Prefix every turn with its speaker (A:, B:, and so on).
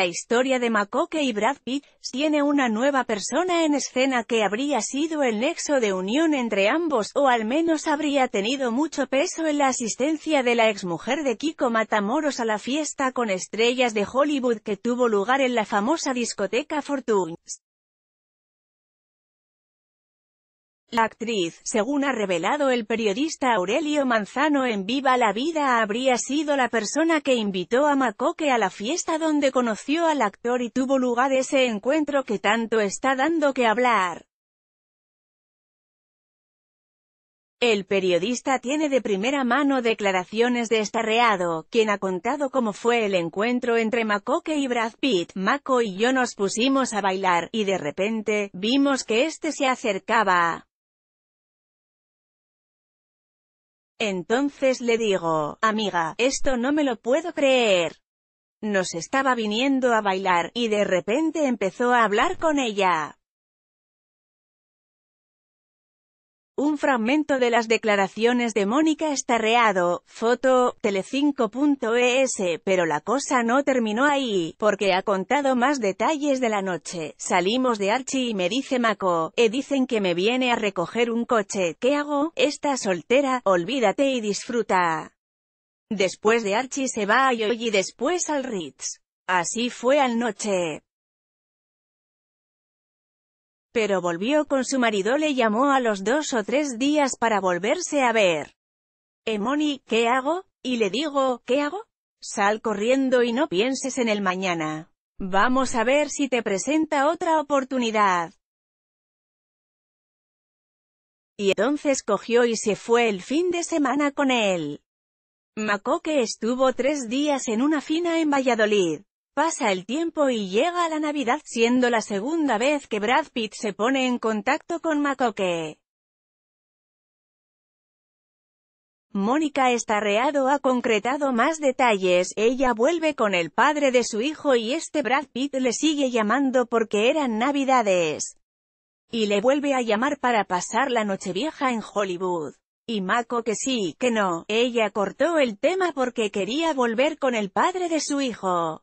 A: la historia de Makoke y Brad Pitt, tiene una nueva persona en escena que habría sido el nexo de unión entre ambos, o al menos habría tenido mucho peso en la asistencia de la mujer de Kiko Matamoros a la fiesta con estrellas de Hollywood que tuvo lugar en la famosa discoteca Fortunes. La actriz, según ha revelado el periodista Aurelio Manzano en Viva la Vida, habría sido la persona que invitó a Macoque a la fiesta donde conoció al actor y tuvo lugar ese encuentro que tanto está dando que hablar. El periodista tiene de primera mano declaraciones de Estarreado, quien ha contado cómo fue el encuentro entre Macoque y Brad Pitt. Mako y yo nos pusimos a bailar, y de repente, vimos que este se acercaba. Entonces le digo, amiga, esto no me lo puedo creer. Nos estaba viniendo a bailar, y de repente empezó a hablar con ella. Un fragmento de las declaraciones de Mónica Estarreado, foto, telecinco.es, pero la cosa no terminó ahí, porque ha contado más detalles de la noche. Salimos de Archie y me dice Maco, e eh, dicen que me viene a recoger un coche, ¿qué hago? Esta soltera, olvídate y disfruta. Después de Archie se va a Yoy y después al Ritz. Así fue al noche. Pero volvió con su marido le llamó a los dos o tres días para volverse a ver. Emoni, ¿qué hago? Y le digo, ¿qué hago? Sal corriendo y no pienses en el mañana. Vamos a ver si te presenta otra oportunidad. Y entonces cogió y se fue el fin de semana con él. Macoque estuvo tres días en una fina en Valladolid. Pasa el tiempo y llega la Navidad, siendo la segunda vez que Brad Pitt se pone en contacto con Makoke. Mónica Estarreado ha concretado más detalles, ella vuelve con el padre de su hijo y este Brad Pitt le sigue llamando porque eran navidades. Y le vuelve a llamar para pasar la nochevieja en Hollywood. Y Mako que sí, que no, ella cortó el tema porque quería volver con el padre de su hijo.